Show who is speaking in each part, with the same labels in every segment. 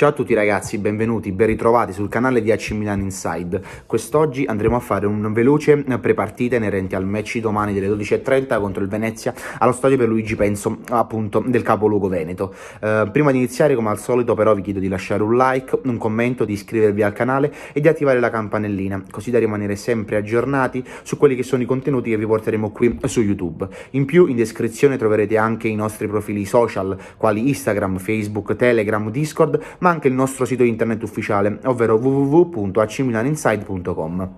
Speaker 1: Ciao a tutti ragazzi, benvenuti, ben ritrovati sul canale di AC Milan Inside. Quest'oggi andremo a fare un veloce prepartita inerente al match di domani delle 12.30 contro il Venezia allo stadio per Luigi Penso, appunto, del capoluogo Veneto. Eh, prima di iniziare, come al solito, però vi chiedo di lasciare un like, un commento, di iscrivervi al canale e di attivare la campanellina, così da rimanere sempre aggiornati su quelli che sono i contenuti che vi porteremo qui su YouTube. In più, in descrizione troverete anche i nostri profili social, quali Instagram, Facebook, Telegram, Discord, ma ma anche il nostro sito internet ufficiale, ovvero www.acmilaninside.com.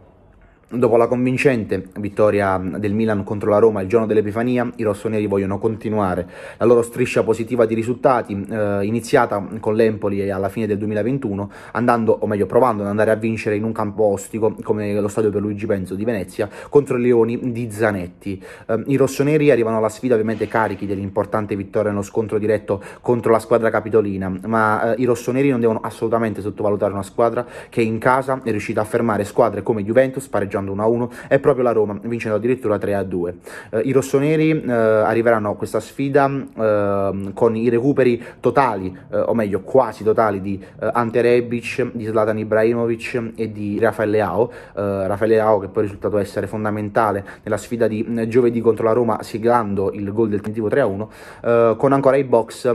Speaker 1: Dopo la convincente vittoria del Milan contro la Roma il giorno dell'Epifania, i rossoneri vogliono continuare la loro striscia positiva di risultati, eh, iniziata con l'Empoli alla fine del 2021, andando, o meglio provando ad andare a vincere in un campo ostico come lo stadio per Luigi Penzo di Venezia contro i Leoni di Zanetti. Eh, I rossoneri arrivano alla sfida ovviamente carichi dell'importante vittoria nello scontro diretto contro la squadra capitolina, ma eh, i rossoneri non devono assolutamente sottovalutare una squadra che in casa è riuscita a fermare squadre come Juventus pareggiando pareggiando 1-1 è proprio la Roma vincendo addirittura 3-2. Eh, I rossoneri eh, arriveranno a questa sfida eh, con i recuperi totali, eh, o meglio quasi totali, di eh, Ante Rebic, di Zlatan Ibrahimovic e di Rafael Leao. Eh, Rafael Leao che poi è risultato essere fondamentale nella sfida di giovedì contro la Roma siglando il gol del tentativo 3-1 con ancora i box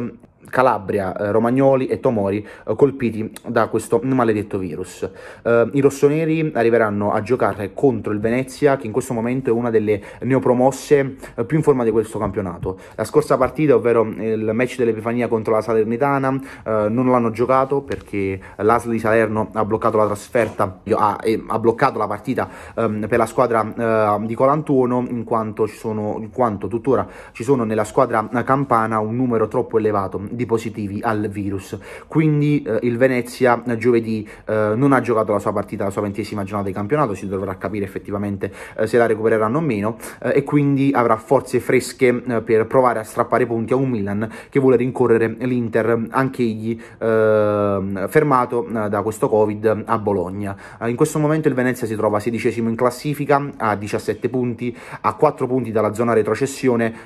Speaker 1: Calabria, eh, Romagnoli e Tomori eh, colpiti da questo maledetto virus. Eh, I rossoneri arriveranno a giocare contro il Venezia, che in questo momento è una delle neopromosse eh, più in forma di questo campionato. La scorsa partita, ovvero il match dell'Epifania contro la Salernitana, eh, non l'hanno giocato perché l'Asl di Salerno ha bloccato la trasferta, ha, ha bloccato la partita ehm, per la squadra di Colantuono, in quanto, ci sono, in quanto tuttora ci sono nella squadra campana un numero troppo elevato di positivi al virus. Quindi eh, il Venezia eh, giovedì eh, non ha giocato la sua partita, la sua ventesima giornata di campionato, si dovrà capire effettivamente eh, se la recupereranno o meno eh, e quindi avrà forze fresche eh, per provare a strappare punti a un Milan che vuole rincorrere l'Inter, anche egli ehm, fermato da questo Covid a Bologna. in questo momento il Venezia si trova sedicesimo in classifica, a 17 punti, a 4 punti dalla zona retrocessione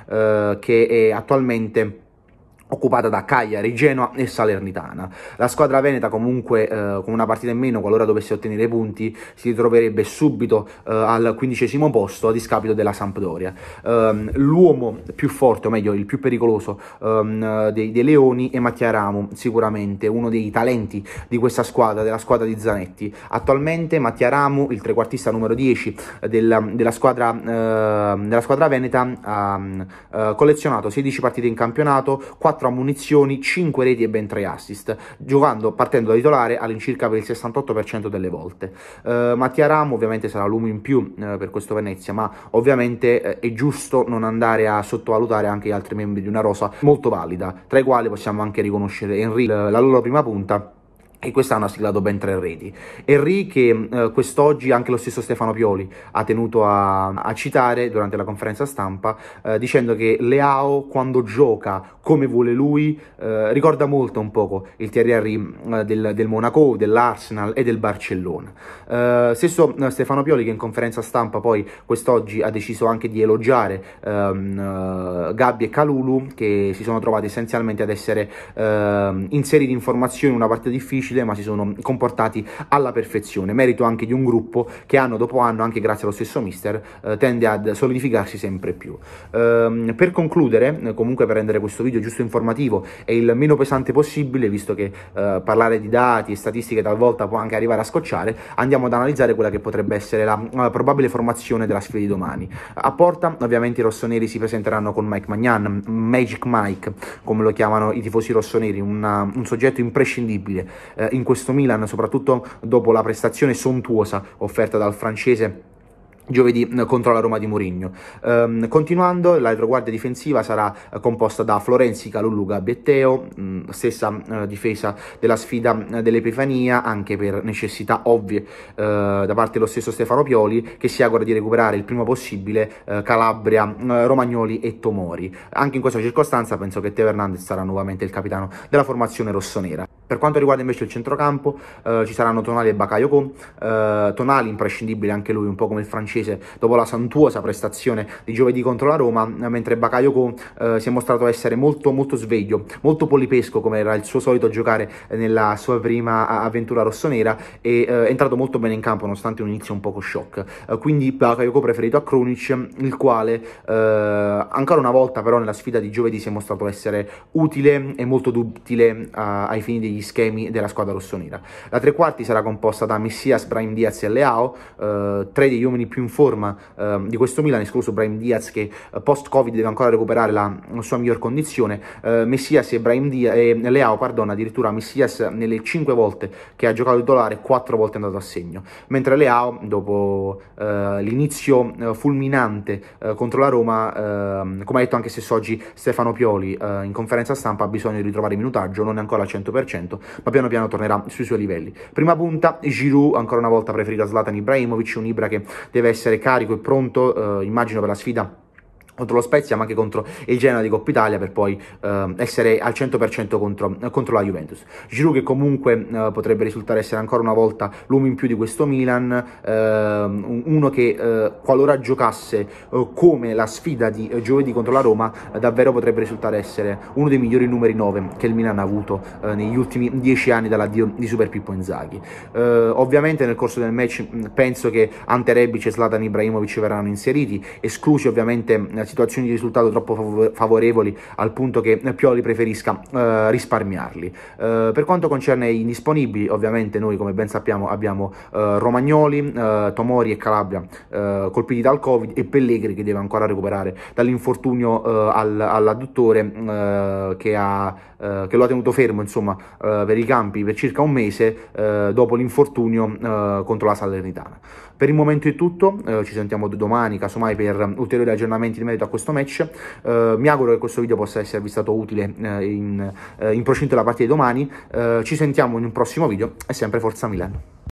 Speaker 1: che è attualmente occupata da Cagliari, Genoa e Salernitana. La squadra veneta comunque eh, con una partita in meno, qualora dovesse ottenere punti, si ritroverebbe subito eh, al quindicesimo posto a discapito della Sampdoria. Um, l'uomo più forte, o meglio il più pericoloso um, dei, dei, Leoni è Mattia Ramo, sicuramente uno dei talenti di questa squadra, della squadra di Zanetti. Attualmente Mattia Ramo, il trequartista numero 10 della, della, squadra, uh, della squadra, veneta, ha uh, collezionato 16 partite in campionato, 4 4 ammunizioni, 5 reti e ben 3 assist, giocando partendo da titolare all'incirca per il 68% delle volte. Uh, Mattia Ramo ovviamente sarà l'uomo in più uh, per questo Venezia, ma ovviamente uh, è giusto non andare a sottovalutare anche gli altri membri di una rosa molto valida, tra i quali possiamo anche riconoscere Henry, la loro prima punta e quest'anno ha siglato ben tre reti. Henry che eh, quest'oggi anche lo stesso Stefano Pioli ha tenuto a, a citare durante la conferenza stampa eh, dicendo che Leao quando gioca come vuole lui eh, ricorda molto un poco il Thierry Henry mm, del, del, Monaco, dell'Arsenal e del Barcellona. Eh, stesso eh, Stefano Pioli che in conferenza stampa poi quest'oggi ha deciso anche di elogiare ehm, eh, Gabbi e Calulu che si sono trovati essenzialmente ad essere inseriti ehm, in formazione in una partita difficile difficile, ma si sono comportati alla perfezione. Merito anche di un gruppo che anno dopo anno, anche grazie allo stesso mister, eh, tende a solidificarsi sempre più. Ehm, per concludere, eh, comunque per rendere questo video giusto informativo e il meno pesante possibile, visto che eh, parlare di dati e statistiche talvolta può anche arrivare a scocciare, andiamo ad analizzare quella che potrebbe essere la, la probabile formazione della sfida di domani. A porta, ovviamente, i rossoneri si presenteranno con Mike Magnan, Magic Mike, come lo chiamano i tifosi rossoneri, una, un soggetto imprescindibile eh, in questo Milan, soprattutto dopo la prestazione sontuosa offerta dal francese giovedì eh, contro la Roma di Mourinho. Um, continuando, la retroguardia difensiva sarà eh, composta da Florenzi, Caluluga, Betteo, mm, stessa uh, difesa della sfida uh, dell'Epifania, anche per necessità ovvie da parte dello stesso Stefano Pioli, che si augura di recuperare il prima possibile Calabria, mm, Romagnoli e Tomori. Anche in questa circostanza penso che Teo Hernandez sarà nuovamente il capitano della formazione rossonera. Per quanto riguarda invece il centrocampo, eh, ci saranno Tonali e Bakayoko. Eh, Tonali, imprescindibile anche lui, un po' come il francese, dopo la santuosa prestazione di giovedì contro la Roma, mentre Bakayoko eh, si è mostrato essere molto, molto sveglio, molto polipesco, come era il suo solito giocare nella sua prima avventura rossonera, e eh, è entrato molto bene in campo, nonostante un inizio un poco shock. Eh, quindi Bakayoko preferito a Krunic, il quale eh, ancora una volta, però, nella sfida di giovedì si è mostrato essere utile e molto duttile ai fini degli degli schemi della squadra rossonera. La tre quarti sarà composta da Messias, Brahim Diaz e Leao, eh, tre degli uomini più in forma eh, di questo Milan, escluso Brahim Diaz che eh, post-Covid deve ancora recuperare la, la sua miglior condizione. Eh, Messias e, Brahim Diaz, e Leao, pardon, addirittura Messias nelle cinque volte che ha giocato titolare, quattro volte è andato a segno, mentre Leao dopo eh, l'inizio fulminante contro la Roma, ehm, come ha detto anche stesso oggi Stefano Pioli in conferenza stampa, ha bisogno di ritrovare minutaggio, non è ancora al 100%, 100%, ma piano piano tornerà sui suoi livelli. Prima punta, Giroud, ancora una volta preferita a Zlatan Ibrahimovic, un Ibra che deve essere carico e pronto, eh, immagino per la sfida contro lo Spezia ma anche contro il Genoa di Coppa Italia per poi eh, essere al 100% contro, contro, la Juventus. Giroud che comunque eh, potrebbe risultare essere ancora una volta l'uomo in più di questo Milan, eh, uno che eh, qualora giocasse eh, come la sfida di eh, giovedì contro la Roma davvero potrebbe risultare essere uno dei migliori numeri 9 che il Milan ha avuto negli ultimi 10 anni dall'addio di Super Pippo Inzaghi. ovviamente nel corso del match penso che Ante Rebic e Slatan Ibrahimovic verranno inseriti, esclusi ovviamente situazioni di risultato troppo favorevoli al punto che Pioli preferisca eh, risparmiarli. Eh, per quanto concerne i disponibili, ovviamente noi come ben sappiamo abbiamo eh, Romagnoli, eh, Tomori e Calabria eh, colpiti dal Covid e Pellegri che deve ancora recuperare dall'infortunio eh, al, all'adduttore che, ha, che, lo ha tenuto fermo insomma, per i campi per circa un mese dopo l'infortunio contro la Salernitana. Per il momento è tutto, ci sentiamo domani casomai per ulteriori aggiornamenti di merito merito a questo match. Eh, mi auguro che questo video possa esservi stato utile eh, in, eh, in, procinto della partita di domani. Eh, ci sentiamo in un prossimo video e sempre Forza Milan.